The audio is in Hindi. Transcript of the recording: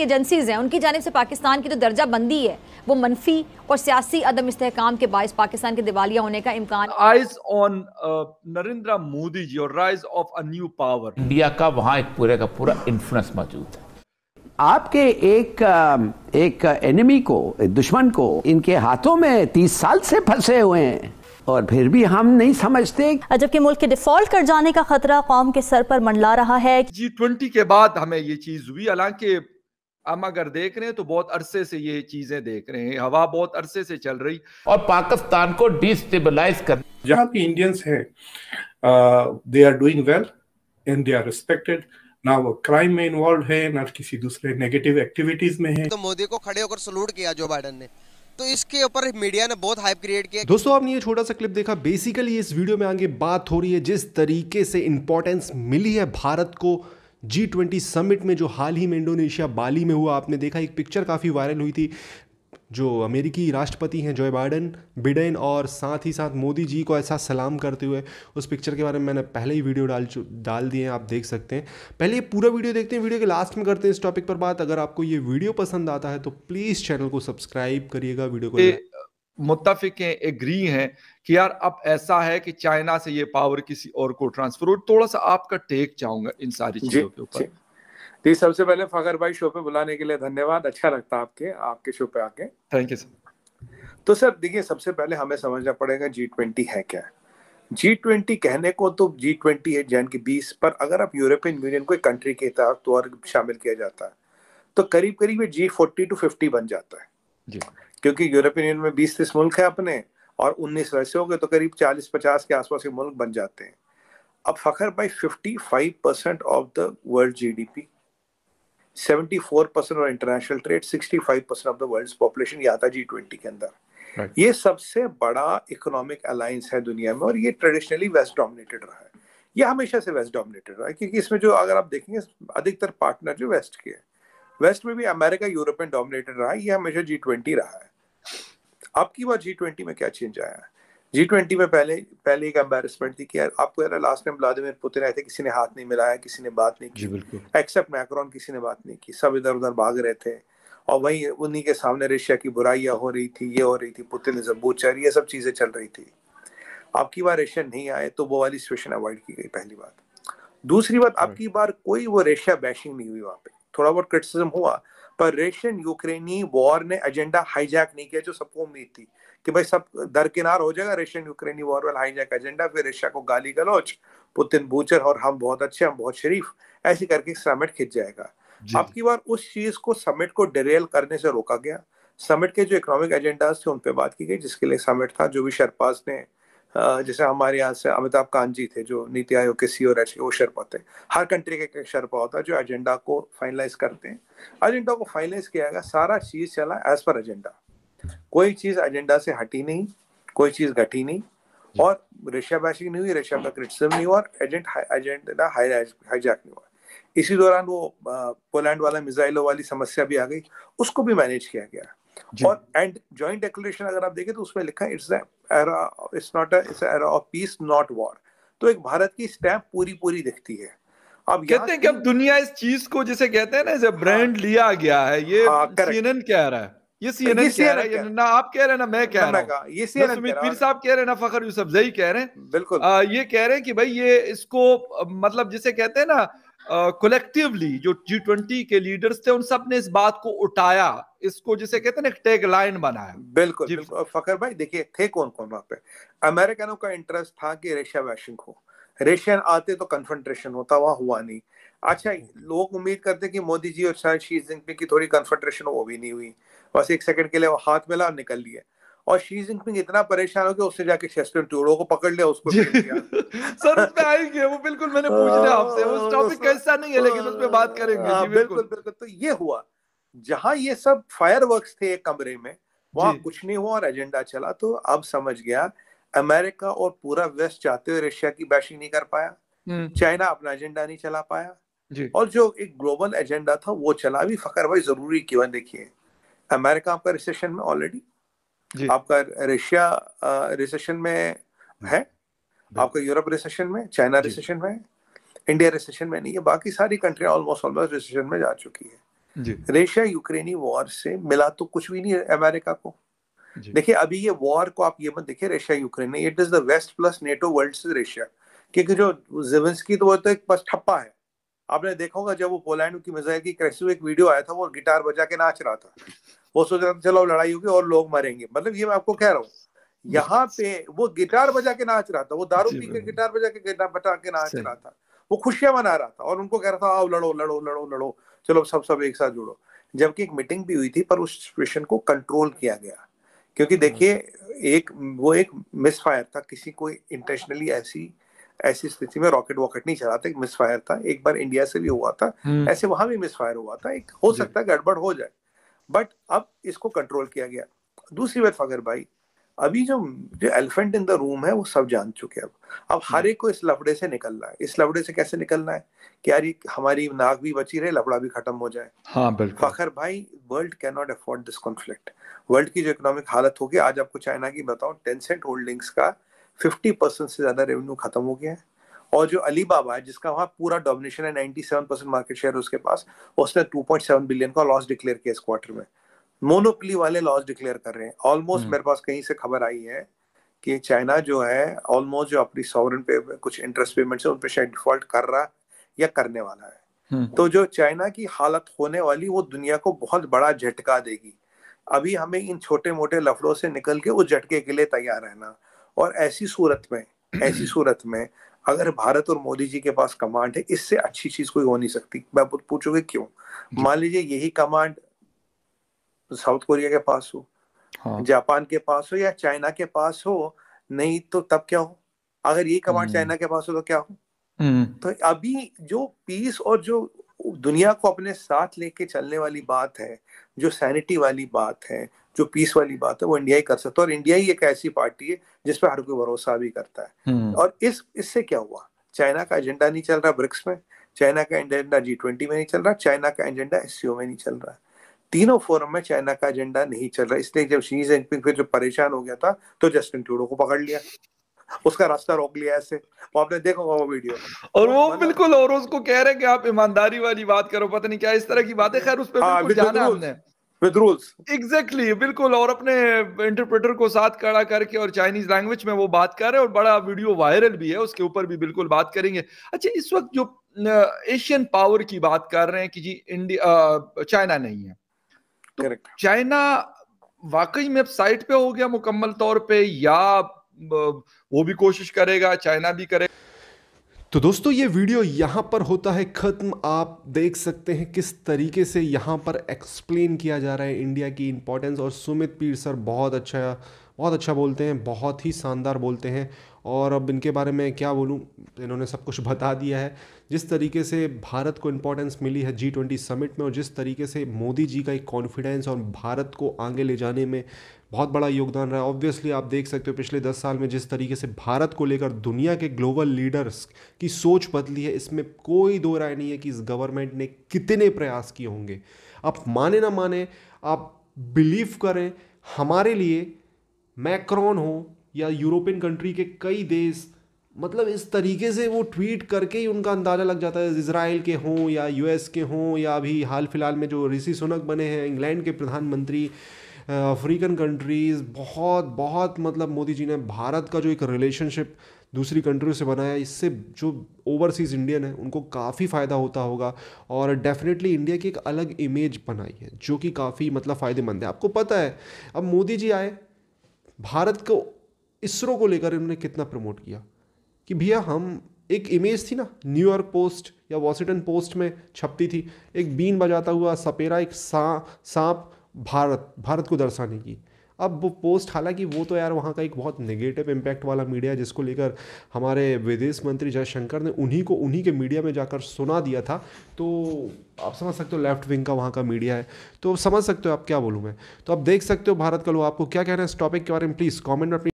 एजेंसीज हैं उनकी जानब से पाकिस्तान की जो तो दर्जा बंदी है वो मनफी और सियासी अदम इसकाम के बायस पाकिस्तान के दिवालिया होने का इम्कान eyes on uh, Narendra Modi ji और rise of a new power India का वहाँ एक पूरे का पूरा इन्फ्लुएंस मौजूद है आपके एक um, एक एनिमी को एक दुश्मन को इनके हाथों में तीस साल से फंसे हुए हैं और फिर भी हम नहीं समझते जबकि मुल्क के डिफॉल्ट कर जाने का खतरा कौम के सर पर मंडला रहा है जी ट्वेंटी के बाद हमें ये चीज हुई हालांकि हम अगर देख रहे हैं तो बहुत अरसे से ये चीजें देख रहे हैं हवा बहुत अरसे से चल रही और पाकिस्तान को डिस्टेबलाइज कर जहाँ भी इंडियंस है they are doing well and they are respected ना वो क्राइम में इन्वॉल्व है ना किसी दूसरे नेगेटिव एक्टिविटीज में है तो मोदी को खड़े होकर सलूट किया जो बाइडन ने तो इसके ऊपर मीडिया ने बहुत हाइप क्रिएट किया दोस्तों आपने ये छोटा सा क्लिप देखा बेसिकली इस वीडियो में आगे बात हो रही है जिस तरीके से इंपॉर्टेंस मिली है भारत को जी ट्वेंटी समिट में जो हाल ही में इंडोनेशिया बाली में हुआ आपने देखा एक पिक्चर काफ़ी वायरल हुई थी जो अमेरिकी राष्ट्रपति हैं जोए बाइडन बिडेन और साथ ही साथ मोदी जी को ऐसा सलाम करते हुए उस पिक्चर के बारे में मैंने पहले ही वीडियो डाल डाल दिए हैं आप देख सकते हैं पहले ये पूरा वीडियो देखते हैं वीडियो के लास्ट में करते हैं इस टॉपिक पर बात अगर आपको ये वीडियो पसंद आता है तो प्लीज़ चैनल को सब्सक्राइब करिएगा वीडियो को हैं एग्री हैं कि यार अब ऐसा है कि चाइना से ये पावर किसी और को ट्रांसफर हो थोड़ा सा आपका टेक चाहूंगा इन सारी चीजों के ऊपर जी तो सबसे पहले फखर भाई शो पे बुलाने के लिए धन्यवाद अच्छा लगता आपके आपके शो पे आके थैंक यू सर तो सर देखिए सबसे पहले हमें समझना पड़ेगा जी ट्वेंटी है क्या जी ट्वेंटी कहने को तो जी ट्वेंटी है जैन की बीस पर अगर आप यूरोपियन यूनियन को एक कंट्री के तौर तो शामिल किया जाता है तो करीब करीब ये जी फोर्टी टू फिफ्टी बन जाता है क्योंकि यूरोपियन यूनियन में बीस तीस मुल्क है अपने और उन्नीस वैसे हो गए तो करीब चालीस पचास के आसपास के मुल्क बन जाते हैं अब फखर भाई fifty five percent of the world seventy four percent of international trade five percent of the world population ये आता जी ट्वेंटी के अंदर ये सबसे बड़ा इकोनॉमिक अलायंस है दुनिया में और ये ट्रेडिशनली वेस्ट डोमिनेटेड रहा है ये हमेशा से वेस्ट डोमिनेटेड रहा है क्योंकि इसमें जो अगर आप देखेंगे अधिकतर पार्टनर जो वेस्ट के हैं वेस्ट में भी अमेरिका यूरोपियन डोमिनेटेड रहा है ये हमेशा जी ट्वेंटी रहा है अब की बार जी ट्वेंटी में क्या चेंज आया है जी ट्वेंटी में पहले पहले एक एम्बेरसमेंट थी कि यार आपको यार लास्ट टाइम व्लादिमिर पुतिन आए थे किसी ने हाथ नहीं मिलाया किसी ने बात नहीं की एक्सेप्ट मैक्रॉन किसी ने बात नहीं की सब इधर उधर भाग रहे थे और वहीं उन्हीं के सामने रशिया की बुराइयां हो रही थी ये हो रही थी पुतिन जबूचर ये सब चीज़ें चल रही थी अब की बार रशिया नहीं आए तो वो वाली सिचुएशन अवॉइड की गई पहली बात दूसरी बात अब की बार कोई वो रशिया बैशिंग नहीं हुई वहाँ पे थोड़ा बहुत क्रिटिसिज्म हुआ पर रशियन यूक्रेनी वॉर ने एजेंडा हाईजैक नहीं किया जो सबको उम्मीद थी कि भाई सब दरकिनार हो जाएगा रशियन यूक्रेनी वॉर वाला हाईजैक एजेंडा फिर रशिया को गाली गलोच पुतिन बूचर और हम बहुत अच्छे हम बहुत शरीफ ऐसे करके समिट खिंच जाएगा अब की बार उस चीज को समिट को डिरेल करने से रोका गया समिट के जो इकोनॉमिक एजेंडाज थे उन पर बात की गई जिसके लिए समिट था जो भी शरपाज ने जैसे हमारे यहाँ से अमिताभ कांत जी थे जो नीति आयोग के सीओ e रह वो शर्पा थे हर कंट्री के शर्पा होता है जो एजेंडा को फाइनलाइज करते हैं एजेंडा को फाइनलाइज किया गया सारा चीज़ चला एज पर एजेंडा कोई चीज़ एजेंडा से हटी नहीं कोई चीज़ घटी नहीं और रशिया बैशिंग नहीं हुई रशिया का क्रिटिसम नहीं हुआ और एजेंट एजेंडा हाईजैक नहीं हुआ इसी दौरान वो पोलैंड वाला मिजाइलों वाली समस्या भी आ गई उसको भी मैनेज किया गया और एंड जॉइंट डेक्लेरेशन अगर आप देखें तो उसमें लिखा it's it's not of peace not war तो एक भारत की स्टैम्प पूरी पूरी दिखती है अब कहते हैं कि अब दुनिया इस चीज को जिसे कहते हैं ना जब ब्रांड हाँ। लिया गया है ये सीएनएन हाँ, कह रहा है ये सीएनएन कह रहा है ना आप कह रहे हैं ना मैं कह रहा हूँ ये सीएनएन सुमित पीर साहब कह रहे हैं ना फखर यूसुफ जई कह रहे हैं बिल्कुल ये कह रहे हैं कि भाई ये इसको मतलब जिसे कहते हैं ना कलेक्टिवली जो जी ट्वेंटी के लीडर्स थे उन सब ने इस बात को उठाया इसको जिसे कहते हैं टेक लाइन बनाया बिल्कुल, बिल्कुल फकर भाई देखिए थे कौन कौन वहां पे अमेरिकनों का इंटरेस्ट था कि रेशिया वैशिंग हो रेशियन आते तो कन्फेंट्रेशन होता वहां हुआ नहीं अच्छा लोग उम्मीद करते कि मोदी जी और शायद शी जिनपिंग की थोड़ी कन्फेंट्रेशन वो भी नहीं हुई बस एक सेकंड के लिए वो हाथ मिला और निकल लिया और शी जिनपिंग इतना परेशान हो कि उससे जाके शेस्टर टूडो को पकड़ लिया उसको सर आएंगे वो बिल्कुल मैंने लिया आपसे उस टॉपिक हाँ, कैसा नहीं है लेकिन उस पर बात करेंगे हाँ, बिल्कुल बिल्कुल तो ये हुआ जहां ये सब फायर थे एक कमरे में वहां कुछ नहीं हुआ और एजेंडा चला तो अब समझ गया अमेरिका और पूरा वेस्ट चाहते हुए रशिया की बैशिंग नहीं कर पाया चाइना हम्म। अपना एजेंडा नहीं चला पाया और जो एक ग्लोबल एजेंडा था वो चला भी फकर भाई जरूरी क्यों देखिए अमेरिका आपका रिसेशन में ऑलरेडी आपका रशिया रिसेशन में हम्म। है आपका यूरोप रिसेशन में चाइना रिसेशन में इंडिया रिसेशन में नहीं है बाकी सारी कंट्री ऑलमोस्ट ऑलमोस्ट रिसेशन में जा चुकी है रशिया यूक्रेनी वॉर से मिला तो कुछ भी नहीं है अमेरिका को देखिए अभी ये वॉर को आप ये मत देखिए रशिया यूक्रेन में it is the west plus NATO world Russia क्योंकि जो की तो वो तो एक बस ठप्पा है आपने देखा होगा जब वो पोलैंड की मजा की क्रेसिव एक वीडियो आया था वो गिटार बजा के नाच रहा था वो सोच रहा था चलो लड़ाई होगी और लोग मरेंगे मतलब ये मैं आपको कह रहा हूँ यहाँ पे वो गिटार बजा के नाच रहा था वो दारू पी के गिटार बजा के गिटार बटा के नाच रहा था वो खुशियां मना रहा था और उनको कह रहा था आओ लड़ो लड़ो लड़ो लड़ो चलो सब सब एक साथ जुड़ो जबकि एक मीटिंग भी हुई थी पर उस सिचुएशन को कंट्रोल किया गया क्योंकि हाँ। देखिए एक वो एक मिस फायर था किसी को इंटेंशनली ऐसी ऐसी स्थिति में रॉकेट वॉकेट नहीं चला था फायर था एक बार इंडिया से भी हुआ था हम्म। ऐसे वहां भी मिस फायर हुआ था एक हो सकता है गड़बड़ हो जाए बट अब इसको कंट्रोल किया गया दूसरी बात फखर भाई अभी जो जो एलिफेंट इन द रूम है वो सब जान चुके हैं अब अब हर हम्म। एक को इस लफड़े से निकलना है इस लफड़े से कैसे निकलना है कि यार हमारी नाक भी बची रहे लफड़ा भी खत्म हो जाए हाँ बिल्कुल फखर भाई world can not afford this conflict world की जो इकोनॉमिक हालत होगी आज आपको चाइना की बताओ टेंसेंट होल्डिंग्स का फिफ्टी परसेंट से ज्यादा रेवेन्यू खत्म हो गया है और जो अली बाबा है जिसका वहाँ पूरा डोमिनेशन है 97 परसेंट मार्केट शेयर उसके पास उसने 2.7 बिलियन का लॉस डिक्लेयर किया इस क्वार्टर में मोनोपली वाले लॉस डिक्लेयर कर रहे हैं ऑलमोस्ट हम्म। मेरे पास कहीं से खबर आई है कि चाइना जो है ऑलमोस्ट जो अपनी सॉवरन पे कुछ इंटरेस्ट पेमेंट है उन पर शायद डिफॉल्ट कर रहा है या करने वाला है हम्म। तो जो चाइना की हालत होने वाली वो दुनिया को बहुत बड़ा झटका देगी अभी हमें इन छोटे मोटे लफड़ों से निकल के उस झटके के लिए तैयार रहना और ऐसी सूरत में ऐसी सूरत में अगर भारत और मोदी जी के पास कमांड है इससे अच्छी चीज कोई हो नहीं सकती मैं पूछोगे क्यों मान लीजिए यही कमांड साउथ कोरिया के पास हो हाँ। जापान के पास हो या चाइना के पास हो नहीं तो तब क्या हो अगर ये कमांड हम्म। चाइना के पास हो तो क्या हो हम्म। तो अभी जो पीस और जो दुनिया को अपने साथ लेके चलने वाली बात है जो सैनिटी वाली बात है जो पीस वाली बात है वो इंडिया ही कर सकता है और इंडिया ही एक ऐसी पार्टी है जिस पर हर कोई भरोसा भी करता है हम्म। और इस इससे क्या हुआ चाइना का एजेंडा नहीं चल रहा ब्रिक्स में चाइना का एजेंडा जी ट्वेंटी में नहीं चल रहा चाइना का एजेंडा एस में नहीं चल रहा तीनों फोरम में चाइना का एजेंडा नहीं चल रहा इसलिए जब शी जिनपिंग फिर जो परेशान हो गया था तो जस्टिन ट्रूडो को पकड़ लिया उसका रास्ता रोक लिया ऐसे वो आपने देखा होगा वो वीडियो और वो तो बिल्कुल और उसको कह रहे हैं कि आप ईमानदारी वाली बात करो पता नहीं क्या इस तरह की बातें खैर उस पर हाँ, जाना विद रूल्स एग्जैक्टली बिल्कुल और अपने इंटरप्रेटर को साथ खड़ा करके और चाइनीज लैंग्वेज में वो बात कर रहे हैं और बड़ा वीडियो वायरल भी है उसके ऊपर भी बिल्कुल बात करेंगे अच्छा इस वक्त जो एशियन पावर की बात कर रहे हैं कि जी इंडिया चाइना नहीं है तो चाइना वाकई में साइट पे हो गया मुकम्मल तौर पे या वो भी कोशिश करेगा चाइना भी करेगा तो दोस्तों ये वीडियो यहाँ पर होता है ख़त्म आप देख सकते हैं किस तरीके से यहाँ पर एक्सप्लेन किया जा रहा है इंडिया की इम्पोर्टेंस और सुमित पीर सर बहुत अच्छा बहुत अच्छा बोलते हैं बहुत ही शानदार बोलते हैं और अब इनके बारे में क्या बोलूँ इन्होंने सब कुछ बता दिया है जिस तरीके से भारत को इम्पोर्टेंस मिली है जी ट्वेंटी समिट में और जिस तरीके से मोदी जी का एक कॉन्फिडेंस और भारत को आगे ले जाने में बहुत बड़ा योगदान रहा ऑब्वियसली आप देख सकते हो पिछले दस साल में जिस तरीके से भारत को लेकर दुनिया के ग्लोबल लीडर्स की सोच बदली है इसमें कोई दो राय नहीं है कि इस गवर्नमेंट ने कितने प्रयास किए होंगे आप माने ना माने आप बिलीव करें हमारे लिए मैक्रॉन हो या यूरोपियन कंट्री के कई देश मतलब इस तरीके से वो ट्वीट करके ही उनका अंदाज़ा लग जाता है इसराइल के हों या यूएस के हों या अभी हाल फिलहाल में जो ऋषि सुनक बने हैं इंग्लैंड के प्रधानमंत्री अफ्रीकन कंट्रीज़ बहुत बहुत मतलब मोदी जी ने भारत का जो एक रिलेशनशिप दूसरी कंट्रियों से बनाया इससे जो ओवरसीज़ इंडियन है उनको काफ़ी फ़ायदा होता होगा और डेफिनेटली इंडिया की एक अलग इमेज बनाई है जो कि काफ़ी मतलब फ़ायदेमंद है आपको पता है अब मोदी जी आए भारत को इसरो को लेकर इन्होंने कितना प्रमोट किया कि भैया हम एक इमेज थी ना न्यूयॉर्क पोस्ट या वॉशिंगटन पोस्ट में छपती थी एक बीन बजाता हुआ सपेरा एक सांप सा, भारत भारत को दर्शाने की अब वो पोस्ट हालांकि वो तो यार वहाँ का एक बहुत नेगेटिव इम्पैक्ट वाला मीडिया जिसको लेकर हमारे विदेश मंत्री जयशंकर ने उन्हीं को उन्हीं के मीडिया में जाकर सुना दिया था तो आप समझ सकते हो लेफ्ट विंग का वहाँ का मीडिया है तो समझ सकते हो आप क्या बोलूँ मैं तो आप देख सकते हो भारत का लोग आपको क्या कहना है इस टॉपिक के बारे में प्लीज़ कॉमेंट में